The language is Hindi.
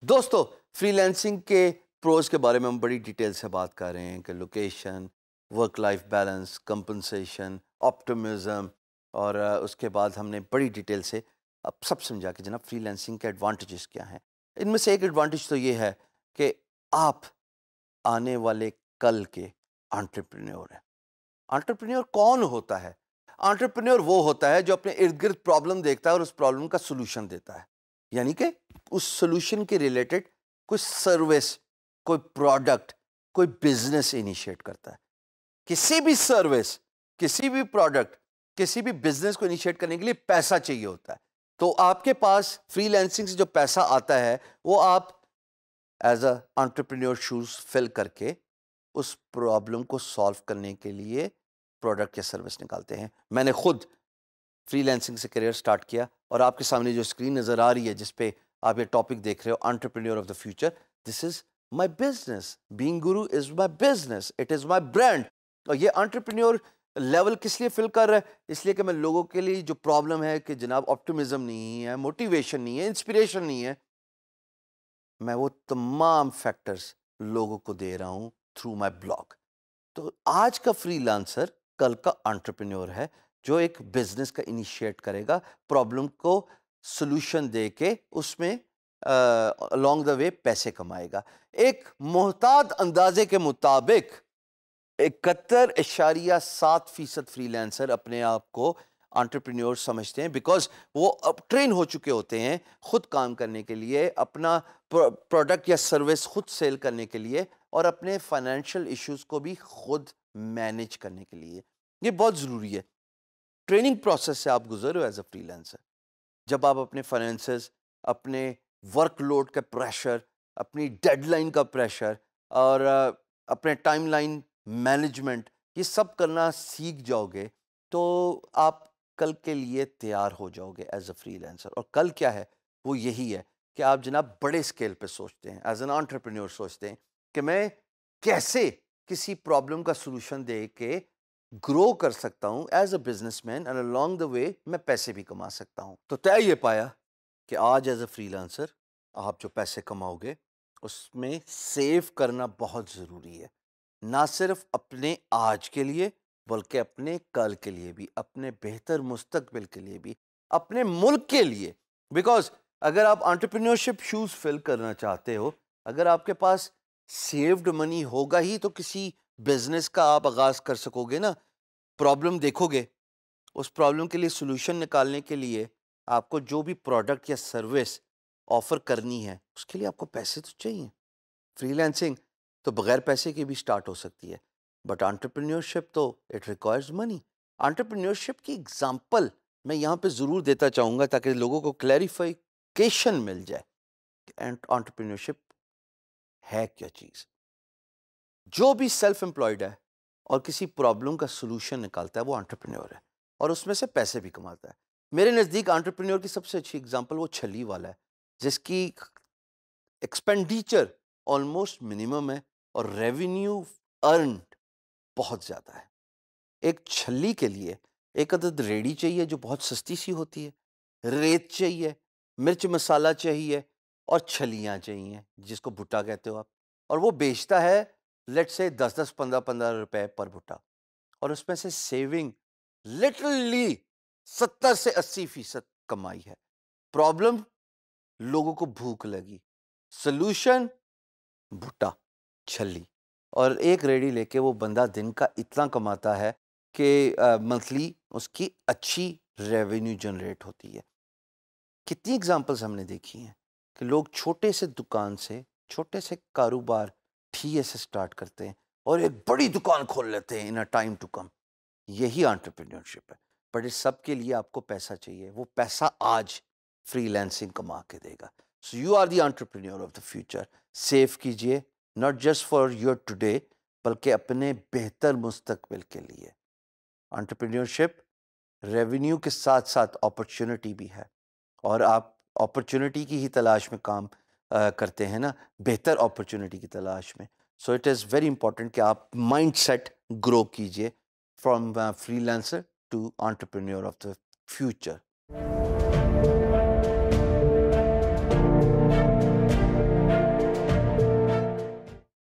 दोस्तों फ्रीलैंसिंग के प्रोज के बारे में हम बड़ी डिटेल से बात कर रहे हैं कि location work life balance compensation optimism और उसके बाद हमने बड़ी डिटेल से अब सब समझा कि जनाब फ्रीलैंसिंग के एडवांटेजेस क्या हैं इनमें से एक एडवांटेज तो ये है कि आप आने वाले कल के आंट्रप्रन्योर हैं आंट्रप्रन्योर कौन होता है आंट्रप्रन्योर वो होता है जो अपने इर्द गिर्द प्रॉब्लम देखता है और उस प्रॉब्लम का सोल्यूशन देता है यानी कि उस सोल्यूशन के रिलेटेड कोई सर्विस कोई प्रोडक्ट कोई बिजनेस इनिशिएट करता है किसी भी सर्विस किसी भी प्रोडक्ट किसी भी बिजनेस को इनिशिएट करने के लिए पैसा चाहिए होता है तो आपके पास फ्रीलैंसिंग से जो पैसा आता है वो आप as a entrepreneur shoes fill करके उस प्रॉब्लम को सॉल्व करने के लिए प्रोडक्ट या सर्विस निकालते हैं मैंने खुद फ्रीलैंसिंग से करियर स्टार्ट किया और आपके सामने जो स्क्रीन नज़र आ रही है जिस पे आप ये टॉपिक देख रहे हो entrepreneur of the future this is my business being guru is my business it is my brand और ये ऑन्टरप्रेन्योर लेवल किस लिए फिल कर रहा है इसलिए कि मैं लोगों के लिए जो प्रॉब्लम है कि जनाब ऑप्टिमिज्म नहीं है मोटिवेशन नहीं है इंस्पिरेशन नहीं है मैं वो तमाम फैक्टर्स लोगों को दे रहा हूँ थ्रू माई ब्लॉग तो आज का फ्री लांसर कल का एंटरप्रेन्योर है जो एक बिजनेस का इनिशिएट करेगा प्रॉब्लम को सोल्यूशन दे के उसमें अलॉन्ग द वे पैसे कमाएगा एक मोहताद अंदाजे के मुताबिक इकहत्तर इशारिया सात फीसद लेंसर अपने आप को आंट्रप्रन्योर समझते हैं बिकॉज वो अब ट्रेन हो चुके होते हैं खुद काम करने के लिए अपना प्रोडक्ट या सर्विस खुद सेल करने के लिए और अपने फाइनेंशियल इश्यूज को भी खुद मैनेज करने के लिए ये बहुत ज़रूरी है ट्रेनिंग प्रोसेस से आप गुजर हो एज अ फ्रीलांसर जब आप अपने फाइनेंसेस अपने वर्कलोड का प्रेशर अपनी डेडलाइन का प्रेशर और अपने टाइमलाइन मैनेजमेंट ये सब करना सीख जाओगे तो आप कल के लिए तैयार हो जाओगे एज अ फ्री और कल क्या है वो यही है कि आप जनाब बड़े स्केल पे सोचते हैं एज एन आंट्रप्रन्योर सोचते हैं कि मैं कैसे किसी प्रॉब्लम का सोल्यूशन दे के ग्रो कर सकता हूँ as a businessman and along the way मैं पैसे भी कमा सकता हूँ तो तय ये पाया कि आज एज अ फ्रीलांसर आप जो पैसे कमाओगे उसमें सेव करना बहुत ज़रूरी है ना सिर्फ अपने आज के लिए बल्कि अपने कल के लिए भी अपने बेहतर मुस्तबिल के लिए भी अपने मुल्क के लिए बिकॉज अगर आप आंट्रप्रनोरशिप शूज़ फिल करना चाहते हो अगर आपके पास सेव्ड मनी होगा ही तो किसी बिजनेस का आप आगाज़ कर सकोगे ना प्रॉब्लम देखोगे उस प्रॉब्लम के लिए सोल्यूशन निकालने के लिए आपको जो भी प्रोडक्ट या सर्विस ऑफ़र करनी है उसके लिए आपको पैसे तो चाहिए फ्रीलैंसिंग तो बगैर पैसे की भी स्टार्ट हो सकती है बट आंट्रप्रन्योरशिप तो इट रिक्वायर्स मनी आंट्रप्रन्योरशिप की एग्जाम्पल मैं यहाँ पे ज़रूर देता चाहूँगा ताकि लोगों को क्लैरिफिकेशन मिल जाए एंड आंट्रप्रन्योरशिप है क्या चीज़ जो भी सेल्फ एम्प्लॉयड है और किसी प्रॉब्लम का सोल्यूशन निकालता है वो आंट्रप्रन्योर है और उसमें से पैसे भी कमाता है मेरे नज़दीक आंट्रप्रन्योर की सबसे अच्छी एग्जांपल वो छली वाला है जिसकी एक्सपेंडिचर ऑलमोस्ट मिनिमम है और रेवेन्यू अर्न बहुत ज्यादा है एक छली के लिए एक अदद रेडी चाहिए जो बहुत सस्ती सी होती है रेत चाहिए मिर्च मसाला चाहिए और छलियाँ चाहिए जिसको भुट्टा कहते हो आप और वो बेचता है लेट से दस दस पंद्रह पंद्रह रुपए पर भुट्टा और उसमें से सेविंग लिटरली सत्तर से अस्सी फीसद कमाई है प्रॉब्लम लोगों को भूख लगी सोल्यूशन भुट्टा छली और एक रेडी लेके वो बंदा दिन का इतना कमाता है कि मंथली उसकी अच्छी रेवेन्यू जनरेट होती है कितनी एग्जांपल्स हमने देखी हैं कि लोग छोटे से दुकान से छोटे से कारोबार ठीक से स्टार्ट करते हैं और एक बड़ी दुकान खोल लेते हैं इन अ टाइम टू कम यही आंट्रप्रन्योरशिप है बट इस सब के लिए आपको पैसा चाहिए वो पैसा आज फ्रीलैंसिंग कमा के देगा so you are the entrepreneur of the future save कीजिए not just for your today बल्कि अपने बेहतर मुस्तकबिल के लिए ऑन्टरप्रेन्योरशिप रेवेन्यू के साथ साथ अपॉर्चुनिटी भी है और आप अपॉर्चुनिटी की ही तलाश में काम आ, करते हैं ना बेहतर अपॉर्चुनिटी की तलाश में so it is very important कि आप माइंड सेट ग्रो कीजिए from freelancer to entrepreneur of the future